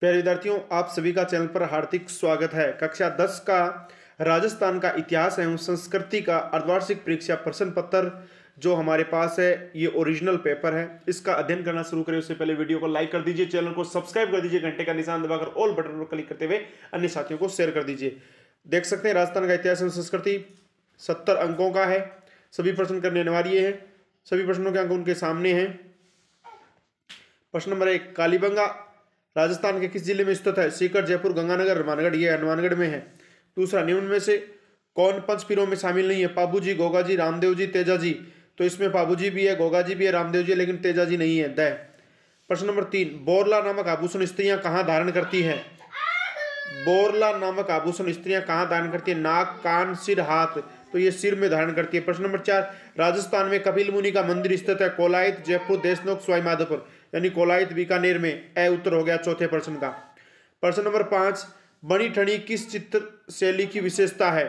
प्यारे विद्यार्थियों आप सभी का चैनल पर हार्दिक स्वागत है कक्षा दस का राजस्थान का इतिहास एवं संस्कृति का अर्धवार्षिक परीक्षा प्रश्न पत्र जो हमारे पास है ये ओरिजिनल पेपर है इसका अध्ययन करना शुरू करें उससे पहले वीडियो को लाइक कर दीजिए चैनल को सब्सक्राइब कर दीजिए घंटे का निशान दबाकर ऑल बटन पर क्लिक करते हुए अन्य साथियों को शेयर कर दीजिए देख सकते हैं राजस्थान का इतिहास एवं संस्कृति सत्तर अंकों का है सभी प्रश्न करने अनिवार्य है सभी प्रश्नों के अंक उनके सामने हैं प्रश्न नंबर एक कालीबंगा राजस्थान के किस जिले में स्थित है सीकर जयपुर गंगानगर हनुमानगढ़ ये हनुमानगढ़ में है दूसरा निम्न में से कौन पंच पीरों में शामिल नहीं है पाबू जी गोगा जी रामदेव जी तेजा जी तो इसमें पाबू जी भी है गोगा जी भी है रामदेव जी लेकिन तेजा जी नहीं है दय प्रश्न नंबर तीन बोरला नामक आभूषण स्त्रियां कहाँ धारण करती है बोरला नामक आभूषण स्त्रियां कहाँ धारण करती है नाक कान सिर हाथ तो ये सिर में धारण करती है प्रश्न नंबर चार राजस्थान में कपिल मुनि का मंदिर स्थित है कोलायत जयपुर देशनोक स्वाई माधोपुर यानी कोलायत बीकानेर में ए उत्तर हो गया चौथे प्रश्न का प्रश्न नंबर पाँच बनी ठणी किस चित्र शैली की विशेषता है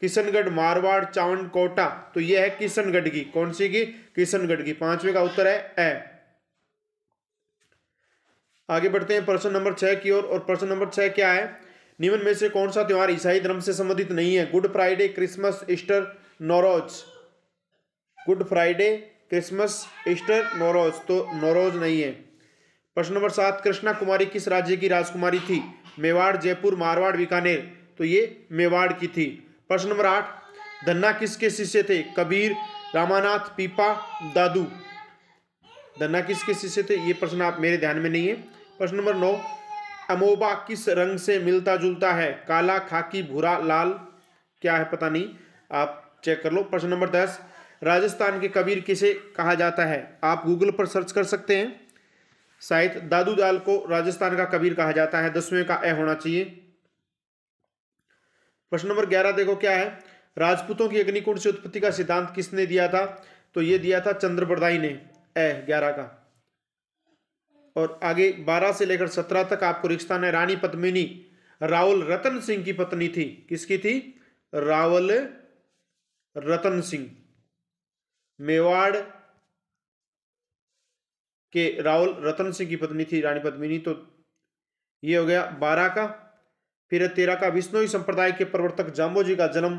किशनगढ़ मारवाड़ चावन कोटा तो यह है किशनगढ़ की कौन सी की किशनगढ़ की पांचवे का उत्तर है ए आगे बढ़ते हैं प्रश्न नंबर छह की ओर और, और प्रश्न नंबर छह क्या है निम्न में से कौन सा त्यौहार ईसाई धर्म से संबंधित नहीं है Good Friday Christmas Easter Navroz Good Friday Christmas Easter Navroz तो नौरोज नहीं है प्रश्न नंबर सात कृष्णा कुमारी किस राज्य की राजकुमारी थी मेवाड़ जयपुर मारवाड़ बीकानेर तो ये मेवाड़ की थी प्रश्न नंबर आठ धन्ना किसके शिष्य थे कबीर रामानाथ पीपा दादू धन्ना किसके शिष्य थे ये प्रश्न आप मेरे ध्यान में नहीं है प्रश्न नंबर नौ अमोबा किस रंग से मिलता जुलता है काला खाकी भूरा लाल क्या है पता नहीं आप चेक कर लो प्रश्न नंबर दस राजस्थान के कबीर किसे कहा जाता है आप गूगल पर सर्च कर सकते हैं शायद दादू दाल को राजस्थान का कबीर कहा जाता है दसवें का ए होना चाहिए प्रश्न नंबर ग्यारह देखो क्या है राजपूतों की अग्निकुंड से उत्पत्ति का सिद्धांत किसने दिया था तो यह दिया था चंद्रप्रदाई ने ए ग्यारह का और आगे बारह से लेकर सत्रह तक आपको रिक्स्तान है रानी पद्मिनी रावल रतन सिंह की पत्नी थी किसकी थी रावल रतन सिंह मेवाड़ के राहुल रतन सिंह की पत्नी थी रानी पद्मिनी तो ये हो गया बारह का फिर तेरह का विष्णु संप्रदाय के प्रवर्तक जाम्बो जी का जन्म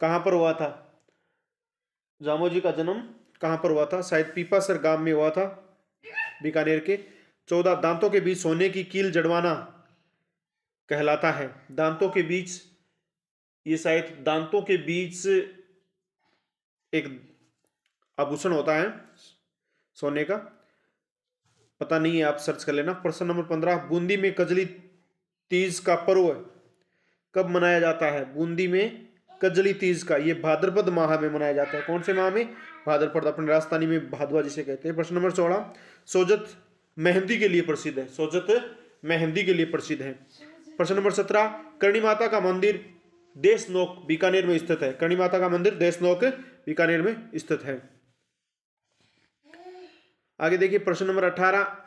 कहां पर हुआ था जाम्बो जी का जन्म कहां पर हुआ था शायद पीपासर गांव में हुआ था बीकानेर के चौदह दांतों के बीच सोने की कील जड़वाना कहलाता है दांतों के बीच ये शायद दांतों के बीच एक आभूषण होता है सोने का पता नहीं है आप सर्च कर लेना प्रश्न नंबर पंद्रह बूंदी में कजली तीज का पर्व कब मनाया जाता है बूंदी में कजली तीज का ये भाद्रपद माह में मनाया जाता है कौन से माह में भाद्रपद अपने राजस्थानी में भादवा जिसे कहते हैं प्रश्न नंबर सोलह सोजत मेहंदी के लिए प्रसिद्ध है सोजत मेहंदी के लिए प्रसिद्ध है प्रश्न नंबर सत्रह करणी माता का मंदिर देशनोक बीकानेर में स्थित है करणी माता का मंदिर देशनोक बीकानेर में स्थित है आगे देखिए प्रश्न नंबर अठारह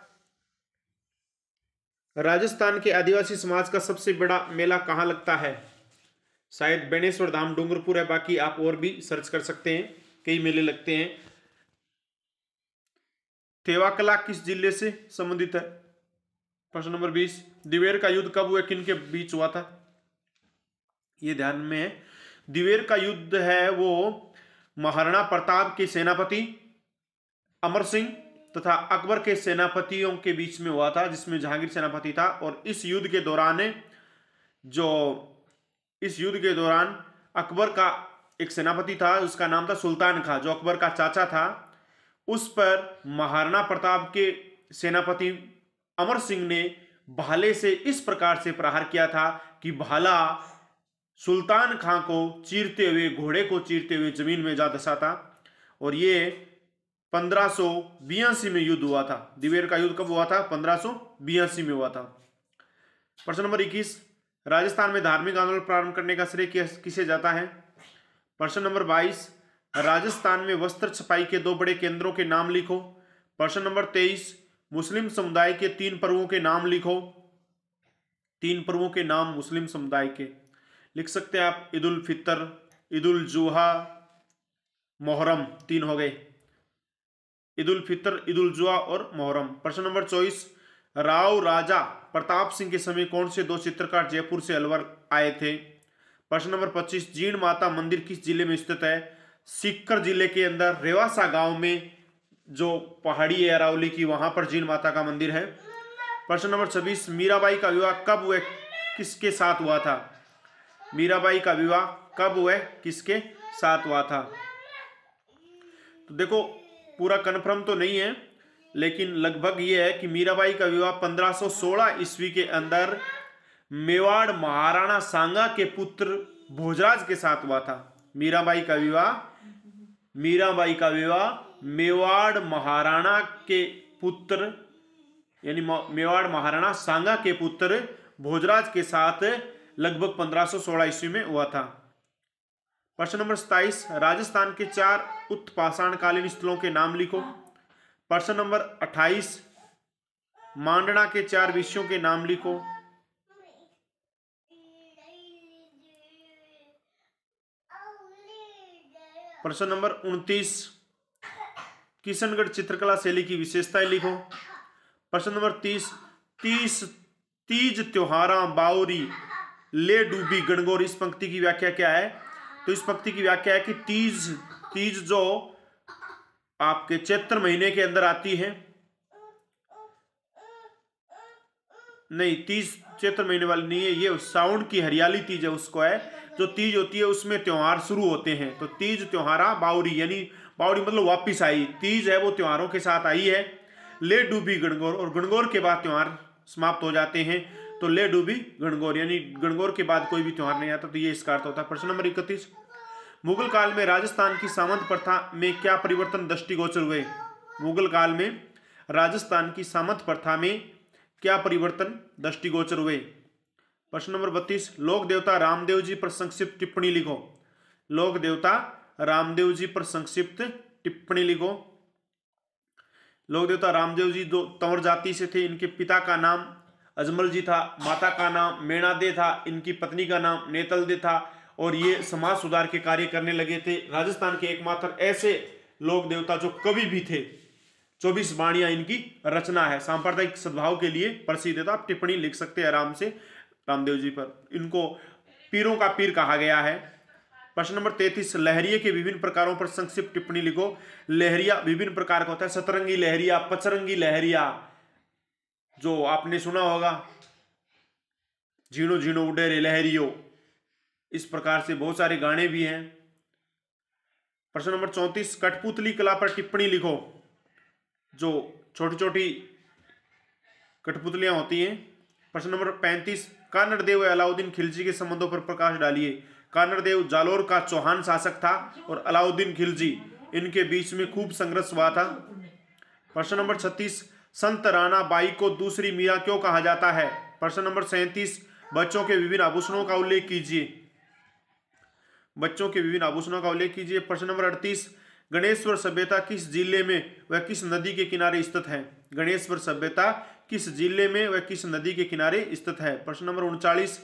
राजस्थान के आदिवासी समाज का सबसे बड़ा मेला कहाँ लगता है शायद बेणेश्वर धाम डूंगरपुर है बाकी आप और भी सर्च कर सकते हैं कई मेले लगते हैं कला किस जिले से संबंधित है प्रश्न नंबर बीस दिवेर का युद्ध कब हुआ किन के बीच हुआ था ये ध्यान में है दिवेर का युद्ध है वो महाराणा प्रताप के सेनापति अमर सिंह तथा अकबर के सेनापतियों के बीच में हुआ था जिसमें जहांगीर सेनापति था और इस युद्ध के दौरान जो इस युद्ध के दौरान अकबर का एक सेनापति था उसका नाम था सुल्तान खां जो अकबर का चाचा था उस पर महाराणा प्रताप के सेनापति अमर सिंह ने भाले से इस प्रकार से प्रहार किया था कि भाला सुल्तान खां को चीरते हुए घोड़े को चीरते हुए जमीन में जा धसा था और ये पंद्रह में युद्ध हुआ था दिवेर का युद्ध कब हुआ था पंद्रह में हुआ था प्रश्न नंबर इक्कीस राजस्थान में धार्मिक आंदोलन प्रारंभ करने का श्रेय किसे जाता है प्रश्न नंबर बाईस राजस्थान में वस्त्र छपाई के दो बड़े केंद्रों के नाम लिखो प्रश्न नंबर तेईस मुस्लिम समुदाय के तीन पर्वों के नाम लिखो तीन पर्वों के नाम मुस्लिम समुदाय के लिख सकते हैं आप ईद उल फितर ईद उल जुहा मोहरम तीन हो गए ईद उल फितर ईद उल जुहा और मोहरम प्रश्न नंबर चौबीस राव राजा प्रताप सिंह के समय कौन से दो चित्रकार जयपुर से अलवर आए थे प्रश्न नंबर पच्चीस जीण माता मंदिर किस जिले में स्थित है सीकर जिले के अंदर रेवासा गांव में जो पहाड़ी है अरावली की वहां पर जीण माता का मंदिर है प्रश्न नंबर छब्बीस मीराबाई का विवाह कब हुआ किसके साथ हुआ था मीराबाई का विवाह कब हुआ किसके साथ हुआ था तो देखो पूरा कन्फर्म तो नहीं है लेकिन लगभग ये है कि मीराबाई का विवाह 1516 ईस्वी के अंदर मेवाड़ महाराणा सांगा के पुत्र भोजराज के साथ हुआ था मीराबाई का विवाह मीराबाई का विवाह मेवाड़ महाराणा के पुत्र यानी मेवाड़ महाराणा सांगा के पुत्र भोजराज के साथ लगभग 1516 ईस्वी में हुआ था प्रश्न नंबर सताइस राजस्थान के चार उत्पाषाणकालीन स्थलों के नाम लिखो प्रश्न नंबर अट्ठाईस मांडना के चार विषयों के नाम लिखो प्रश्न नंबर उनतीस किशनगढ़ चित्रकला शैली की विशेषताएं लिखो प्रश्न नंबर तीस तीस तीज त्योहारा बाउरी ले डूबी गणगौर इस पंक्ति की व्याख्या क्या है तो इस पंक्ति की व्याख्या है कि तीज तीज जो आपके चैत्र महीने के अंदर आती है नहीं तीज चैत्र महीने वाली नहीं है ये साउंड की हरियाली तीज है उसको है जो तीज होती है उसमें त्योहार शुरू होते हैं तो तीज त्योहारा बाउरी यानी बाउरी मतलब वापिस आई तीज है वो त्योहारों के साथ आई है ले डूबी गणगौर और गणगौर के बाद त्योहार समाप्त हो जाते हैं तो ले डूबी गणगौर यानी गणगौर के बाद कोई भी त्यौहार नहीं आता तो ये इसका अर्थ होता है प्रश्न नंबर इकतीस मुगल काल में राजस्थान की सामंत प्रथा में क्या परिवर्तन दृष्टिगोचर हुए मुगल काल में राजस्थान की सामंत प्रथा में क्या परिवर्तन दृष्टिगोचर हुए प्रश्न नंबर बत्तीस लोक देवता रामदेव जी पर संक्षिप्त टिप्पणी लिखो लोक देवता रामदेव जी पर संक्षिप्त टिप्पणी लिखो लोक देवता रामदेव जी दो तंवर जाति से थे इनके पिता का नाम अजमल जी था माता का नाम मेणा दे था इनकी पत्नी का नाम नेतल दे था और ये समाज सुधार के कार्य करने लगे थे राजस्थान के एकमात्र ऐसे लोक देवता जो कवि भी थे चौबीस बाणिया इनकी रचना है सांप्रदायिक सद्भाव के लिए प्रसिद्ध था तो आप टिप्पणी लिख सकते हैं आराम से रामदेव जी पर इनको पीरों का पीर कहा गया है प्रश्न नंबर तैतीस लहरिये के विभिन्न प्रकारों पर संक्षिप्त टिप्पणी लिखो लहरिया विभिन्न प्रकार का होता है सतरंगी लहरिया पचरंगी लहरिया जो आपने सुना होगा झीणो झीणो उडे रे लहरियो इस प्रकार से बहुत सारे गाने भी हैं प्रश्न नंबर चौंतीस कठपुतली कला पर टिप्पणी लिखो जो छोटी छोटी कठपुतलियां होती हैं प्रश्न नंबर पैंतीस देव अलाउद्दीन खिलजी के संबंधों पर प्रकाश डालिए देव जालोर का चौहान शासक था और अलाउद्दीन खिलजी इनके बीच में खूब संघर्ष हुआ था प्रश्न नंबर छत्तीस संत राना बाई को दूसरी मीरा क्यों कहा जाता है प्रश्न नंबर सैंतीस बच्चों के विभिन्न आभूषणों का उल्लेख कीजिए बच्चों के विभिन्न आभूषणों का उल्लेख कीजिए प्रश्न नंबर अड़तीस गणेश्वर सभ्यता किस जिले में वह किस नदी के किनारे स्थित है गणेश्वर सभ्यता किस जिले में वह किस नदी के किनारे स्थित है प्रश्न नंबर उनचालीस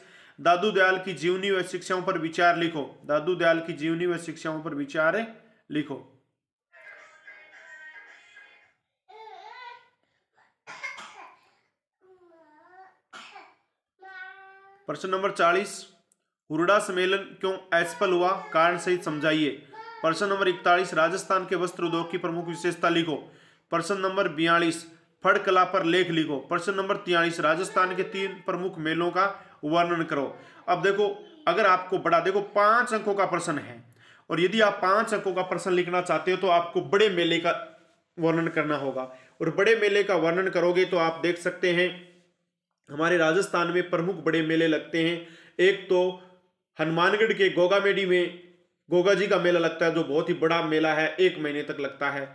दादू दयाल की जीवनी व शिक्षाओं पर विचार लिखो दादू दयाल की जीवनी व शिक्षाओं पर विचार लिखो प्रश्न नंबर चालीस हुरडा सम्मेलन क्यों असफल हुआ कारण सहित समझाइए प्रश्न नंबर इकतालीस राजस्थान के वस्त्र उद्योग की प्रमुख विशेषता लिखो प्रश्न नंबर बयालीस फड़ कला पर लेख लिखो प्रश्न नंबर तियालीस राजस्थान के तीन प्रमुख मेलों का वर्णन करो अब देखो अगर आपको बड़ा देखो पांच अंकों का प्रश्न है और यदि आप पांच अंकों का प्रश्न लिखना चाहते हो तो आपको बड़े मेले का वर्णन करना होगा और बड़े मेले का वर्णन करोगे तो आप देख सकते हैं हमारे राजस्थान में प्रमुख बड़े मेले लगते हैं एक तो हनुमानगढ़ के गोगामेडी में गोगा जी का मेला लगता है जो बहुत ही बड़ा मेला है एक महीने तक लगता है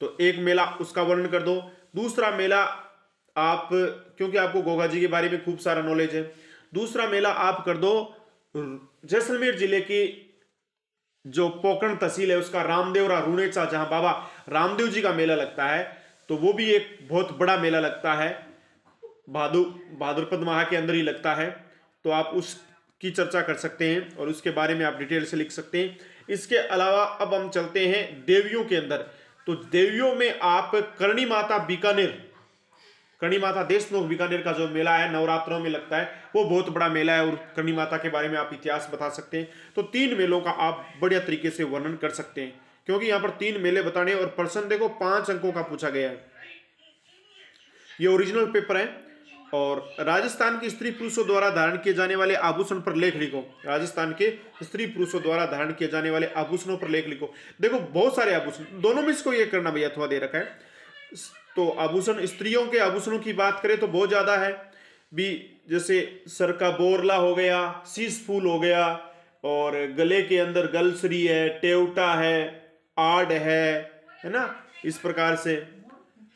तो एक मेला उसका वर्णन कर दो दूसरा मेला आप क्योंकि आपको गोगा जी के बारे में खूब सारा नॉलेज है दूसरा मेला आप कर दो जैसलमेर जिले की जो पोकरण तहसील है उसका रामदेव और रूनेचा जहां बाबा रामदेव जी का मेला लगता है तो वो भी एक बहुत बड़ा मेला लगता है भादु भादुरपद माह के अंदर ही लगता है तो आप उसकी चर्चा कर सकते हैं और उसके बारे में आप डिटेल से लिख सकते हैं इसके अलावा अब हम चलते हैं देवियों के अंदर तो देवियों में आप करणी माता बीकानेर करणी माता देशनोक बीकानेर का जो मेला है नवरात्रों में लगता है वो बहुत बड़ा मेला है और करणी माता के बारे में आप इतिहास बता सकते हैं तो तीन मेलों का आप बढ़िया तरीके से वर्णन कर सकते हैं क्योंकि यहां पर तीन मेले बताने और प्रश्न देखो पांच अंकों का पूछा गया है ये ओरिजिनल पेपर है और राजस्थान के स्त्री पुरुषों द्वारा धारण किए जाने वाले आभूषण पर लेख लिखो राजस्थान के स्त्री पुरुषों द्वारा धारण किए जाने वाले आभूषणों पर लेख लिखो देखो बहुत सारे आभूषण दोनों में इसको ये करना भैया थोड़ा दे रखा है तो आभूषण स्त्रियों के आभूषणों की बात करें तो बहुत ज़्यादा है भी जैसे सर का बोरला हो गया शीस फूल हो गया और गले के अंदर गलसरी है टेवटा है आड है है ना इस प्रकार से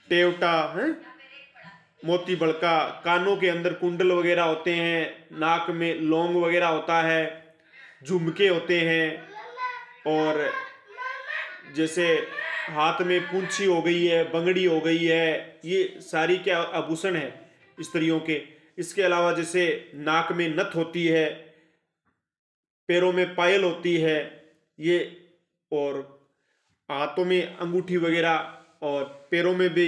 टेवटा है मोती बड़का कानों के अंदर कुंडल वगैरह होते हैं नाक में लौंग वगैरह होता है झुमके होते हैं और जैसे हाथ में पूंछी हो गई है बंगड़ी हो गई है ये सारी क्या आभूषण है स्त्रियों के इसके अलावा जैसे नाक में नथ होती है पैरों में पायल होती है ये और हाथों में अंगूठी वगैरह और पैरों में भी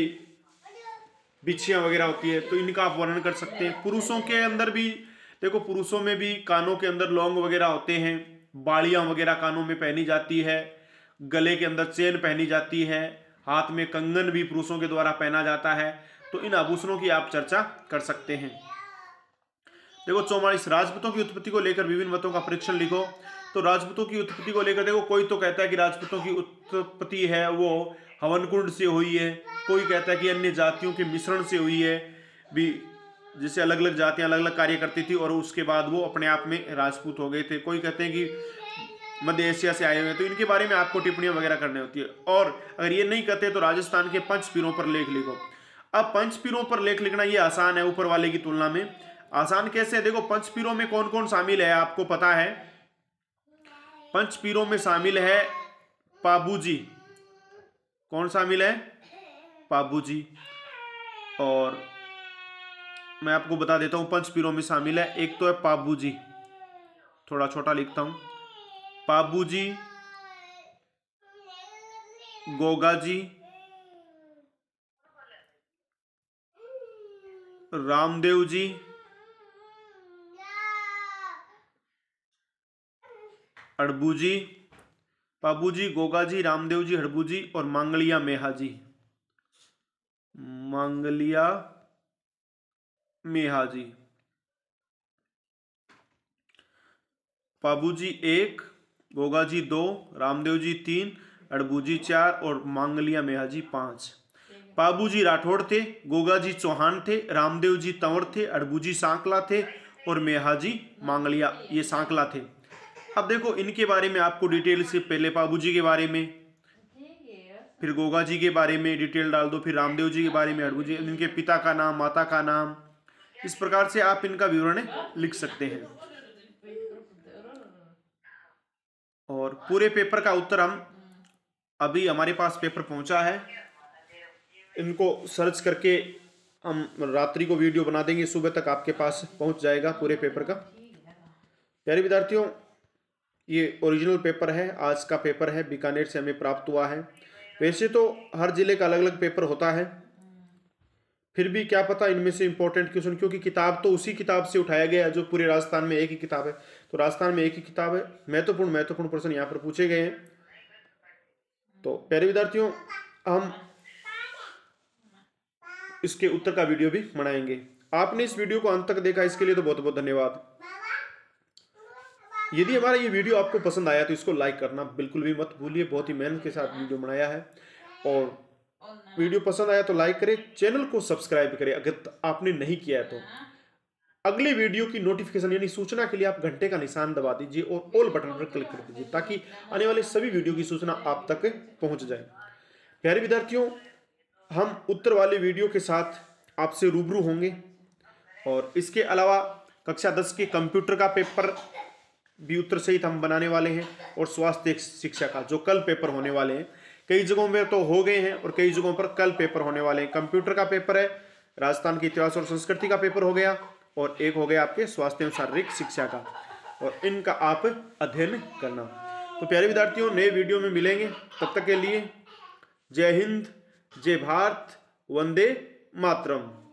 बिछिया वगैरह होती है तो इनका आप वर्णन कर सकते हैं पुरुषों के अंदर भी देखो पुरुषों में भी कानों के अंदर लौंग वगैरह होते हैं बाड़ियाँ वगैरह कानों में पहनी जाती है गले के अंदर चेन पहनी जाती है हाथ में कंगन भी पुरुषों के द्वारा पहना जाता है तो इन आभूषणों की आप चर्चा कर सकते हैं देखो चौवालीस राजपूतों की उत्पत्ति को लेकर विभिन्न मतों का परीक्षण लिखो तो राजपूतों की उत्पत्ति को लेकर देखो कोई तो कहता है कि राजपूतों की उत्पत्ति है वो हवन कुंड से हुई है कोई कहता है कि अन्य जातियों के मिश्रण से हुई है भी जिसे अलग अलग जातियाँ अलग अलग कार्य करती थी और उसके बाद वो अपने आप में राजपूत हो गए थे कोई कहते हैं कि मध्य एशिया से आए हुए हैं तो इनके बारे में आपको टिप्पणियाँ वगैरह करनी होती है और अगर ये नहीं कहते तो राजस्थान के पंच पीरों पर लेख लिखो अब पंच पीरों पर लेख लिखना ये आसान है ऊपर वाले की तुलना में आसान कैसे है देखो पंच पीरों में कौन कौन शामिल है आपको पता है पंच पीरों में शामिल है जी कौन शामिल है पाबू जी और मैं आपको बता देता हूँ पंच पीरों में शामिल है एक तो है पाबू जी थोड़ा छोटा लिखता हूँ पाबू जी गोगा जी रामदेव जी अड़बू जी गोगा जी रामदेव जी हड़बू जी और मांगलिया मेहा जी मांगलिया मेहा जी बाबू जी एक गोगाजी दो रामदेव जी तीन अड़बूजी चार और मांगलिया मेहा जी पांच बाबू जी राठौड़ थे गोगाजी चौहान थे रामदेव जी तंवर थे अड़बूजी सांकला थे और मेहा जी मांगलिया ये सांकला थे अब देखो इनके बारे में आपको डिटेल से पहले बाबू जी के बारे में फिर गोगा जी के बारे में डिटेल डाल दो फिर रामदेव जी के बारे में अड़गू जी इनके पिता का नाम माता का नाम इस प्रकार से आप इनका विवरण लिख सकते हैं और पूरे पेपर का उत्तर हम अभी हमारे पास पेपर पहुंचा है इनको सर्च करके हम रात्रि को वीडियो बना देंगे सुबह तक आपके पास पहुंच जाएगा पूरे पेपर का प्यारे विद्यार्थियों ये ओरिजिनल पेपर है आज का पेपर है बीकानेर से हमें प्राप्त हुआ है वैसे तो हर जिले का अलग अलग पेपर होता है फिर भी क्या पता इनमें से इम्पोर्टेंट क्वेश्चन क्योंकि किताब तो उसी किताब से उठाया गया है जो पूरे राजस्थान में एक ही किताब है तो राजस्थान में एक ही किताब है महत्वपूर्ण महत्वपूर्ण प्रश्न यहाँ पर पूछे गए हैं तो प्यारे विद्यार्थियों हम इसके उत्तर का वीडियो भी बनाएंगे आपने इस वीडियो को अंत तक देखा इसके लिए तो बहुत बहुत धन्यवाद यदि हमारा ये वीडियो आपको पसंद आया तो इसको लाइक करना बिल्कुल भी मत भूलिए बहुत ही मेहनत के साथ वीडियो बनाया है और वीडियो पसंद आया तो लाइक करें चैनल को सब्सक्राइब करें अगर आपने नहीं किया है तो अगले वीडियो की नोटिफिकेशन यानी सूचना के लिए आप घंटे का निशान दबा दीजिए और ऑल बटन पर क्लिक कर दीजिए ताकि आने वाले सभी वीडियो की सूचना आप तक पहुंच जाए प्यारे विद्यार्थियों हम उत्तर वाले वीडियो के साथ आपसे रूबरू होंगे और इसके अलावा कक्षा दस के कंप्यूटर का पेपर उत्तर सहित हम बनाने वाले हैं और स्वास्थ्य शिक्षा का जो कल पेपर होने वाले हैं कई जगहों में तो हो गए हैं और कई जगहों पर कल पेपर होने वाले हैं कंप्यूटर का पेपर है राजस्थान की इतिहास और संस्कृति का पेपर हो गया और एक हो गया आपके स्वास्थ्य एवं शारीरिक शिक्षा का और इनका आप अध्ययन करना तो प्यारे विद्यार्थियों नए वीडियो में मिलेंगे तब तक के लिए जय हिंद जय भारत वंदे मातरम